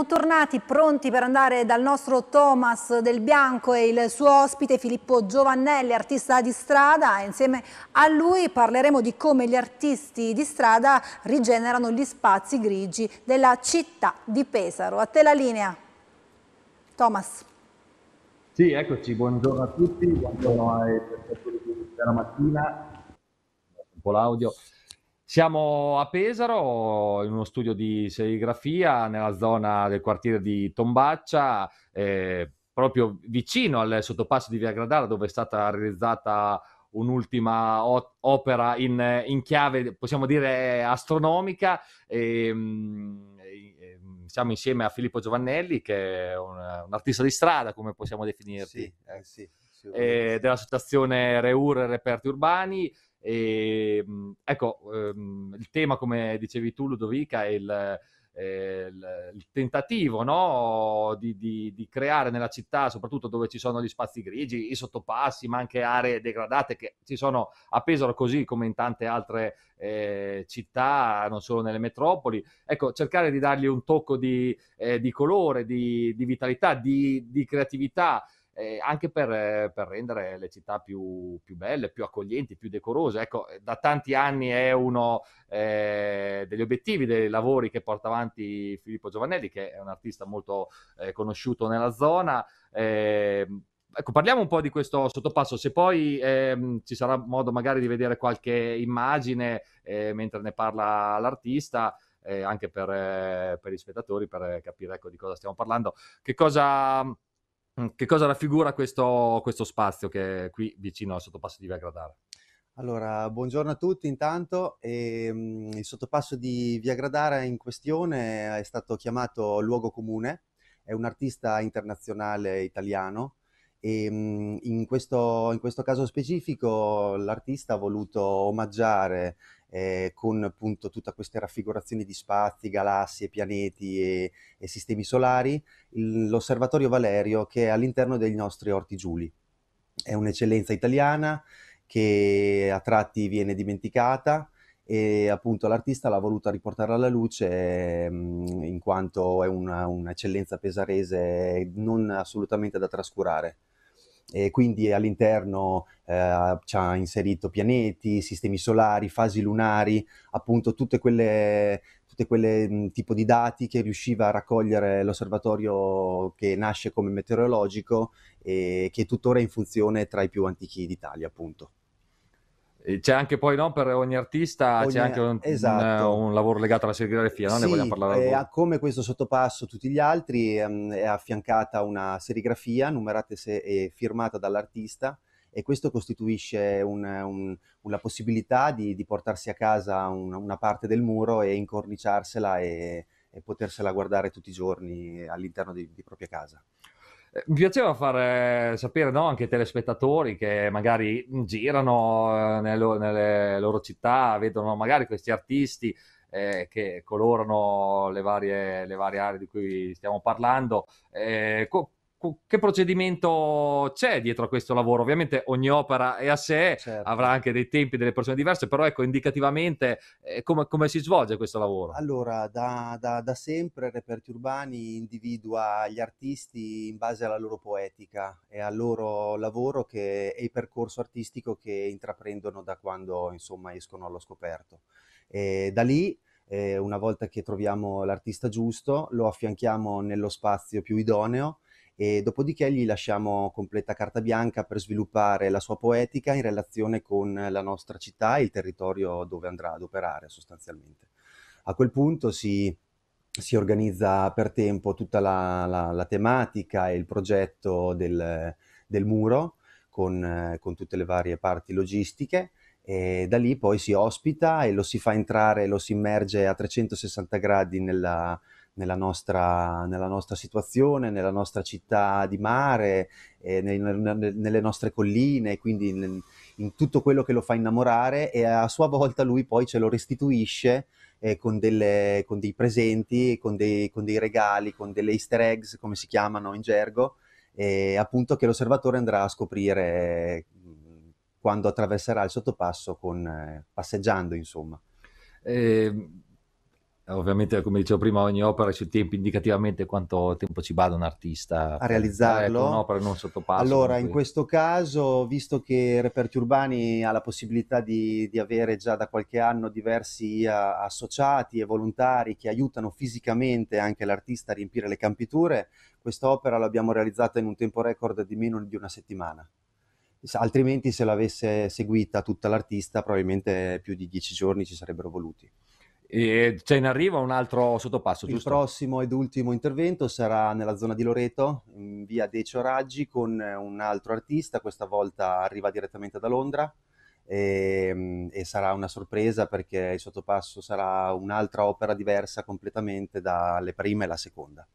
Siamo tornati pronti per andare dal nostro Thomas Del Bianco e il suo ospite Filippo Giovannelli, artista di strada. Insieme a lui parleremo di come gli artisti di strada rigenerano gli spazi grigi della città di Pesaro. A te la linea. Thomas. Sì, eccoci, buongiorno a tutti, buongiorno ai spettatori della mattina, un po' l'audio. Siamo a Pesaro, in uno studio di serigrafia nella zona del quartiere di Tombaccia, eh, proprio vicino al sottopasso di Via Gradara dove è stata realizzata un'ultima opera in, in chiave, possiamo dire, astronomica. E, ehm, e, ehm, siamo insieme a Filippo Giovannelli, che è un, un artista di strada, come possiamo definirti, sì, eh, sì, eh, dell'associazione Reur Reperti Urbani. E, ehm, ecco, ehm, il tema, come dicevi tu Ludovica, è il, eh, il, il tentativo no? di, di, di, creare nella città, soprattutto dove ci sono gli spazi grigi, i sottopassi, ma anche aree degradate che ci sono a Pesaro così come in tante altre eh, città, non solo nelle metropoli. Ecco, cercare di dargli un tocco di, eh, di colore, di, vitalità, di creatività eh, anche per, eh, per, rendere le città più, più, belle, più accoglienti, più decorose. Ecco, eh, da tanti anni è uno eh, degli obiettivi, dei lavori che porta avanti Filippo Giovanelli, che è un artista molto eh, conosciuto nella zona. Ehm, ecco, parliamo un po' di questo sottopasso, se poi ehm, ci sarà modo magari di vedere qualche immagine eh, mentre ne parla l'artista, anche per, per, gli spettatori, per capire ecco, di cosa stiamo parlando. Che cosa, Mm, che cosa raffigura questo, questo spazio che è qui vicino al sottopasso di Via Gradara? Allora, buongiorno a tutti intanto. Ehm, il sottopasso di Via Gradara in questione è stato chiamato Luogo Comune, è un artista internazionale italiano e ehm, in questo, in questo caso specifico l'artista ha voluto omaggiare eh, con appunto tutte queste raffigurazioni di spazi, galassie, pianeti e, e sistemi solari, l'Osservatorio Valerio che è all'interno dei nostri orti Giuli. È un'eccellenza italiana che a tratti viene dimenticata e appunto l'artista l'ha voluta riportare alla luce mh, ehm, in quanto è un'eccellenza pesarese non assolutamente da trascurare e quindi all'interno eh, ci ha inserito pianeti, sistemi solari, fasi lunari, appunto tutte quelle tutte quelle mm, tipo di dati che riusciva a raccogliere l'osservatorio che nasce come meteorologico e che è tuttora in funzione tra i più antichi d'Italia, appunto c'è anche poi no, per ogni artista ogni... c'è anche un, esatto. un, un, lavoro legato alla serigrafia, non sì, ne vogliamo parlare. Eh, come questo sottopasso tutti gli altri ehm, è affiancata una serigrafia numerata se- e firmata dall'artista e questo costituisce un, un, una possibilità di, di, portarsi a casa una, una, parte del muro e incorniciarsela e, e, potersela guardare tutti i giorni all'interno di, di propria casa. Mi piaceva far sapere no, anche ai telespettatori che magari girano eh, nelle, nelle loro città, vedono magari questi artisti eh, che colorano le varie, le varie, aree di cui stiamo parlando. Eh, co- che procedimento c'è dietro a questo lavoro? Ovviamente ogni opera è a sé, certo. avrà anche dei tempi delle persone diverse, però ecco, indicativamente eh, come, come, si svolge questo lavoro? Allora, da, da, da, sempre Reperti Urbani individua gli artisti in base alla loro poetica e al loro lavoro che, e il percorso artistico che intraprendono da quando insomma, escono allo scoperto. E da lì eh, una volta che troviamo l'artista giusto, lo affianchiamo nello spazio più idoneo e dopodiché gli lasciamo completa carta bianca per sviluppare la sua poetica in relazione con la nostra città e il territorio dove andrà ad operare sostanzialmente. A quel punto si, si organizza per tempo tutta la, la, la tematica e il progetto del, del muro con, con tutte le varie parti logistiche e da lì poi si ospita e lo si fa entrare, lo si immerge a 360 gradi nella, nella nostra, nella nostra situazione, nella nostra città di mare, eh, nel, nel, nelle nostre colline, quindi in, in, tutto quello che lo fa innamorare e a sua volta lui poi ce lo restituisce eh, con, delle, con, dei presenti, con dei, con dei regali, con delle easter eggs, come si chiamano in gergo, e appunto che l'osservatore andrà a scoprire mm, quando attraverserà il sottopasso con, eh, passeggiando, insomma. Eh, ovviamente come dicevo prima ogni opera ci tempi indicativamente quanto tempo ci bada un artista a realizzarlo ecco, un'opera non sottopasso allora in questo caso visto che Reperti Urbani ha la possibilità di, di avere già da qualche anno diversi associati e volontari che aiutano fisicamente anche l'artista a riempire le campiture questa opera l'abbiamo realizzata in un tempo record di meno di una settimana altrimenti se l'avesse seguita tutta l'artista probabilmente più di dieci giorni ci sarebbero voluti e c'è in arrivo un altro sottopasso, Il giusto? Il prossimo ed ultimo intervento sarà nella zona di Loreto, in via Decio Raggi, con eh, un altro artista, questa volta arriva direttamente da Londra e, ehm, e sarà una sorpresa perché il sottopasso sarà un'altra opera diversa completamente dalle prime e la seconda.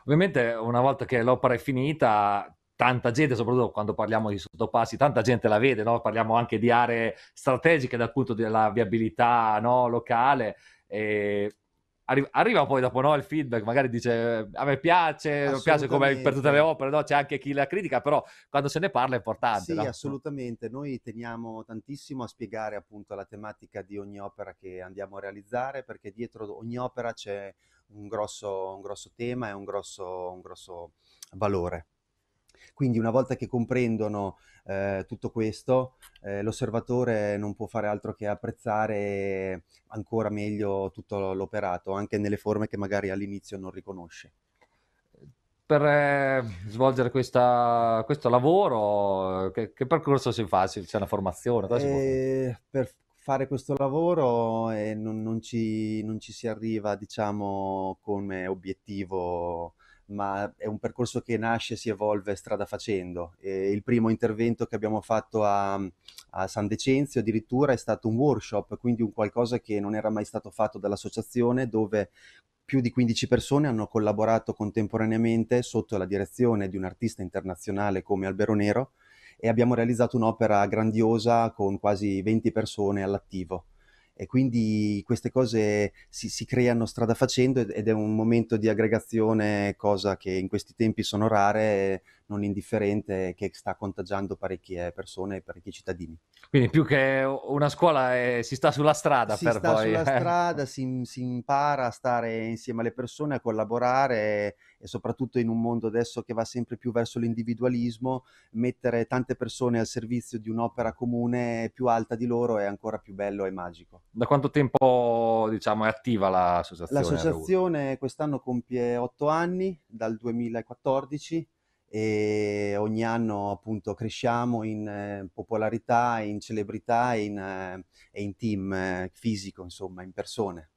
Ovviamente una volta che l'opera è finita tanta gente, soprattutto quando parliamo di sottopassi, tanta gente la vede, no? parliamo anche di aree strategiche dal punto della viabilità no? locale e arriva poi dopo no, il feedback, magari dice a me piace, non piace come per tutte le opere, no? c'è anche chi la critica, però quando se ne parla è importante. Sì, no? assolutamente, noi teniamo tantissimo a spiegare appunto la tematica di ogni opera che andiamo a realizzare, perché dietro ogni opera c'è un grosso, un grosso tema e un grosso, un grosso valore. Quindi una volta che comprendono eh, tutto questo, eh, l'osservatore non può fare altro che apprezzare ancora meglio tutto l'operato, anche nelle forme che magari all'inizio non riconosce. Per eh, svolgere questa, questo lavoro, che, che, percorso si fa? C'è una formazione? Eh, per fare questo lavoro eh, non, non, ci, non, ci, si arriva, diciamo, come obiettivo ma è un percorso che nasce e si evolve strada facendo. E il primo intervento che abbiamo fatto a, a, San Decenzio addirittura è stato un workshop, quindi un qualcosa che non era mai stato fatto dall'associazione dove più di 15 persone hanno collaborato contemporaneamente sotto la direzione di un artista internazionale come Albero Nero e abbiamo realizzato un'opera grandiosa con quasi 20 persone all'attivo e quindi queste cose si, si, creano strada facendo ed è un momento di aggregazione, cosa che in questi tempi sono rare, non indifferente che sta contagiando parecchie persone e parecchi cittadini. Quindi più che una scuola eh, si sta sulla strada si per sta sulla eh. strada, si, si, impara a stare insieme alle persone, a collaborare e soprattutto in un mondo adesso che va sempre più verso l'individualismo, mettere tante persone al servizio di un'opera comune più alta di loro è ancora più bello e magico. Da quanto tempo diciamo, è attiva l'associazione? L'associazione quest'anno compie otto anni, dal 2014 e ogni anno appunto cresciamo in eh, popolarità, in celebrità e in, eh, in team eh, fisico, insomma, in persone.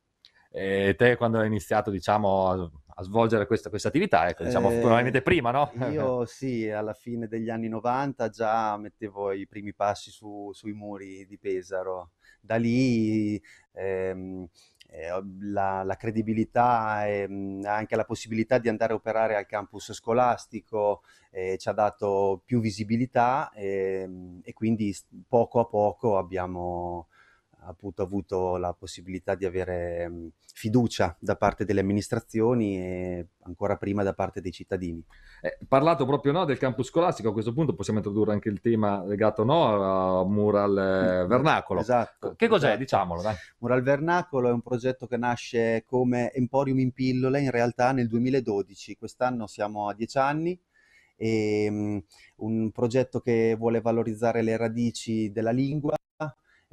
E te quando hai iniziato, diciamo, a, a svolgere questa, questa attività, ecco, diciamo, eh, probabilmente prima, no? Io sì, alla fine degli anni 90 già mettevo i primi passi su, sui muri di Pesaro. Da lì... Ehm, eh, la, la, credibilità e mh, mm, anche la possibilità di andare a operare al campus scolastico eh, ci ha dato più visibilità e, ehm, e quindi poco a poco abbiamo, appunto avuto la possibilità di avere fiducia da parte delle amministrazioni e ancora prima da parte dei cittadini. Eh, parlato proprio no, del campus scolastico, a questo punto possiamo introdurre anche il tema legato no, a Mural eh, mm, mm, Vernacolo. Esatto. Che cos'è? Esatto. Diciamolo. Dai. Mural Vernacolo è un progetto che nasce come Emporium in pillole in realtà nel 2012, quest'anno siamo a dieci anni e um, un progetto che vuole valorizzare le radici della lingua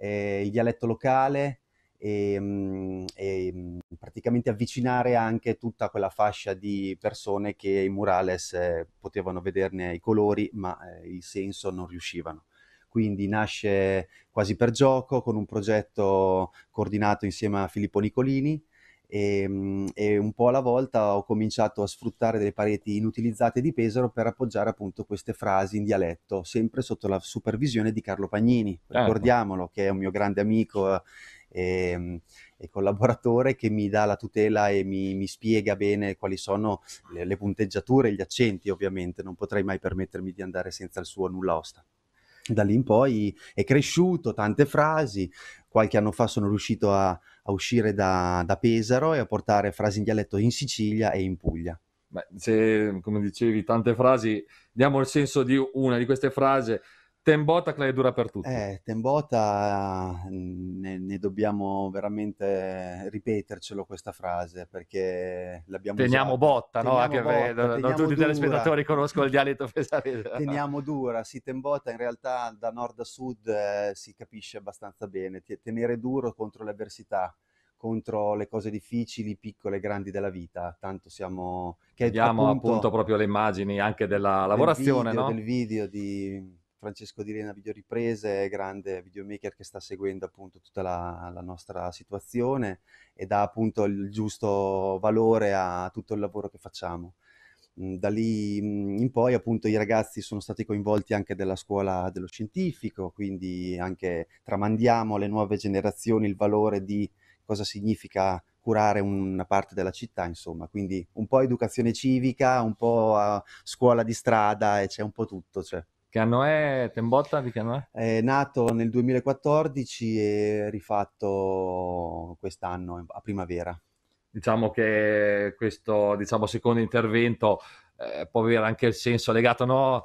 eh, il dialetto locale e, ehm, e, ehm, praticamente avvicinare anche tutta quella fascia di persone che i murales eh, potevano vederne i colori ma eh, il senso non riuscivano. Quindi nasce quasi per gioco con un progetto coordinato insieme a Filippo Nicolini e, ehm, e, un po' alla volta ho cominciato a sfruttare delle pareti inutilizzate di Pesaro per appoggiare appunto queste frasi in dialetto, sempre sotto la supervisione di Carlo Pagnini, certo. ricordiamolo, che è un mio grande amico e, ehm, e, collaboratore che mi dà la tutela e mi, mi spiega bene quali sono le, le punteggiature e gli accenti, ovviamente non potrei mai permettermi di andare senza il suo nulla osta da lì in poi è cresciuto, tante frasi, qualche anno fa sono riuscito a, a uscire da, da, Pesaro e a portare frasi in dialetto in Sicilia e in Puglia. Beh, se, come dicevi, tante frasi, diamo il senso di una di queste frasi, Tembota dura per tutti. Eh, Tembota eh, ne, ne, dobbiamo veramente ripetercelo questa frase perché l'abbiamo Teniamo usata. botta, teniamo no? Anche perché non, non tutti i telespettatori conoscono il dialetto pesarese. Teniamo dura, sì, Tembota in realtà da nord a sud eh, si capisce abbastanza bene, tenere duro contro le avversità contro le cose difficili, piccole e grandi della vita. Tanto siamo. Che Abbiamo appunto, appunto proprio le immagini anche della lavorazione, del video, no? del video di Francesco Di Rena Video Riprese, grande videomaker che sta seguendo appunto tutta la, la, nostra situazione e dà appunto il giusto valore a tutto il lavoro che facciamo. Mm, da lì mm, in poi appunto i ragazzi sono stati coinvolti anche dalla scuola dello scientifico, quindi anche tramandiamo alle nuove generazioni il valore di cosa significa curare una parte della città, insomma, quindi un po' educazione civica, un po' scuola di strada e c'è un po' tutto. Cioè. Che anno è Tembotta? Di che anno è? È nato nel 2014 e rifatto quest'anno a primavera. Diciamo che questo diciamo, secondo intervento eh, può avere anche il senso legato no,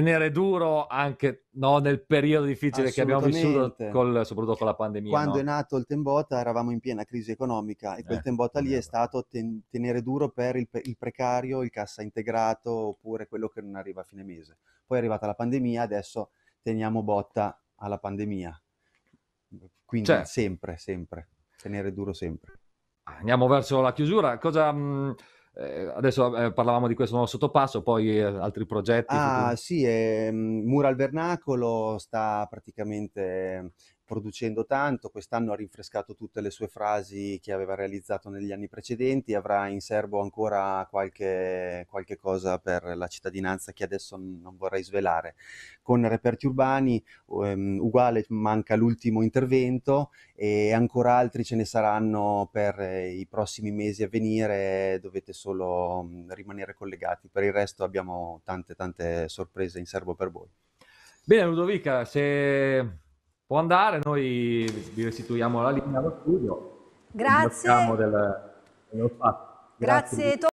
tenere duro anche no, nel periodo difficile che abbiamo vissuto, col, soprattutto con la pandemia. Quando no? è nato il Tembota eravamo in piena crisi economica e quel eh, Tembota lì è stato ten- tenere duro per il, il, precario, il cassa integrato oppure quello che non arriva a fine mese. Poi è arrivata la pandemia, adesso teniamo botta alla pandemia. Quindi certo. sempre, sempre, tenere duro sempre. Andiamo verso la chiusura. Cosa... Mh mm, eh, adesso eh, parlavamo di questo nuovo sottopasso, poi eh, altri progetti. Ah, futuri. sì, ehm, Mural Vernacolo sta praticamente producendo tanto, quest'anno ha rinfrescato tutte le sue frasi che aveva realizzato negli anni precedenti, avrà in serbo ancora qualche, qualche cosa per la cittadinanza che adesso non vorrei svelare. Con reperti urbani um, uguale manca l'ultimo intervento e ancora altri ce ne saranno per eh, i prossimi mesi a venire, dovete solo rimanere collegati, per il resto abbiamo tante tante sorprese in serbo per voi. Bene Ludovica, se può andare, noi vi restituiamo la linea allo studio. Grazie. Del, dello Grazie, Grazie.